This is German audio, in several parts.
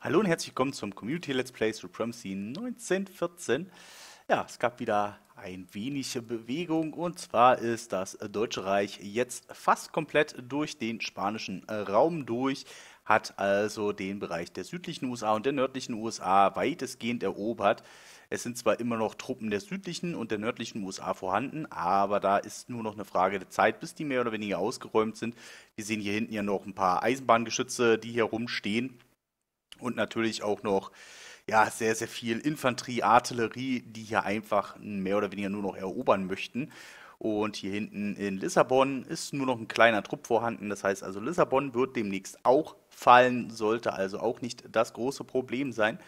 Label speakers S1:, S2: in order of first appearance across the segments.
S1: Hallo und herzlich willkommen zum Community Let's Play Supremacy 1914. Ja, es gab wieder ein wenig Bewegung und zwar ist das Deutsche Reich jetzt fast komplett durch den spanischen Raum durch, hat also den Bereich der südlichen USA und der nördlichen USA weitestgehend erobert. Es sind zwar immer noch Truppen der südlichen und der nördlichen USA vorhanden, aber da ist nur noch eine Frage der Zeit, bis die mehr oder weniger ausgeräumt sind. Wir sehen hier hinten ja noch ein paar Eisenbahngeschütze, die hier rumstehen und natürlich auch noch ja, sehr, sehr viel Infanterie, Artillerie, die hier einfach mehr oder weniger nur noch erobern möchten. Und hier hinten in Lissabon ist nur noch ein kleiner Trupp vorhanden. Das heißt also, Lissabon wird demnächst auch fallen, sollte also auch nicht das große Problem sein.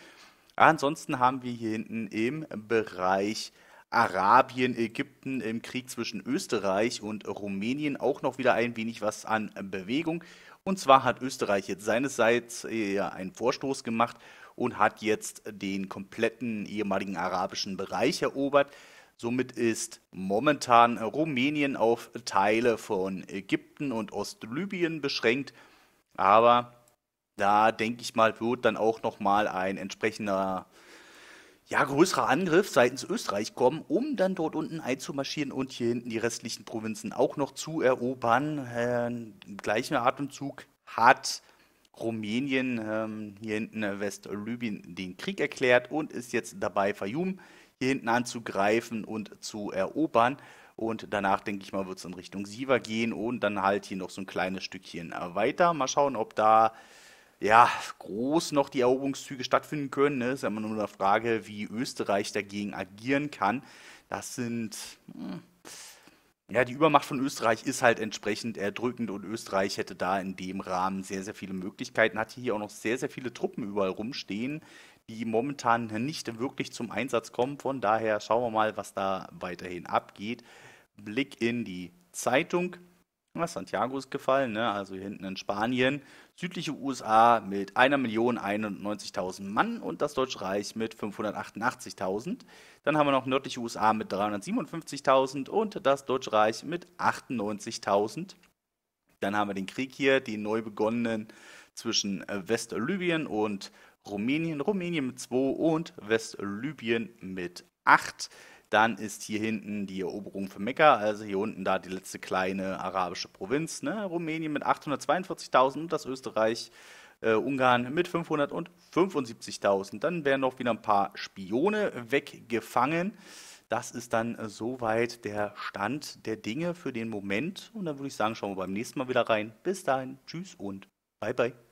S1: Ansonsten haben wir hier hinten im Bereich Arabien, Ägypten im Krieg zwischen Österreich und Rumänien auch noch wieder ein wenig was an Bewegung. Und zwar hat Österreich jetzt seinerseits äh, einen Vorstoß gemacht und hat jetzt den kompletten ehemaligen arabischen Bereich erobert. Somit ist momentan Rumänien auf Teile von Ägypten und Ostlibyen beschränkt. Aber da denke ich mal, wird dann auch nochmal ein entsprechender ja, größerer Angriff seitens Österreich kommen, um dann dort unten einzumarschieren und hier hinten die restlichen Provinzen auch noch zu erobern. Äh, Im gleichen Atemzug hat Rumänien ähm, hier hinten äh, Westlibyen den Krieg erklärt und ist jetzt dabei, Fayum hier hinten anzugreifen und zu erobern. Und danach, denke ich mal, wird es in Richtung Siva gehen und dann halt hier noch so ein kleines Stückchen weiter. Mal schauen, ob da ja, groß noch die Eroberungszüge stattfinden können. Ne? Ist ja immer nur eine Frage, wie Österreich dagegen agieren kann. Das sind. Hm, ja, die Übermacht von Österreich ist halt entsprechend erdrückend und Österreich hätte da in dem Rahmen sehr, sehr viele Möglichkeiten. Hat hier auch noch sehr, sehr viele Truppen überall rumstehen, die momentan nicht wirklich zum Einsatz kommen. Von daher schauen wir mal, was da weiterhin abgeht. Blick in die Zeitung. Santiago ist gefallen, ne? also hier hinten in Spanien. Südliche USA mit 1.091.000 Mann und das Deutsche Reich mit 588.000. Dann haben wir noch nördliche USA mit 357.000 und das Deutsche Reich mit 98.000. Dann haben wir den Krieg hier, den neu begonnenen zwischen äh, West-Libyen und Rumänien. Rumänien mit 2 und West-Libyen mit 8. Dann ist hier hinten die Eroberung von Mekka, also hier unten da die letzte kleine arabische Provinz, ne? Rumänien mit 842.000 und das Österreich, äh, Ungarn mit 575.000. Dann werden noch wieder ein paar Spione weggefangen. Das ist dann äh, soweit der Stand der Dinge für den Moment. Und dann würde ich sagen, schauen wir beim nächsten Mal wieder rein. Bis dahin, tschüss und bye bye.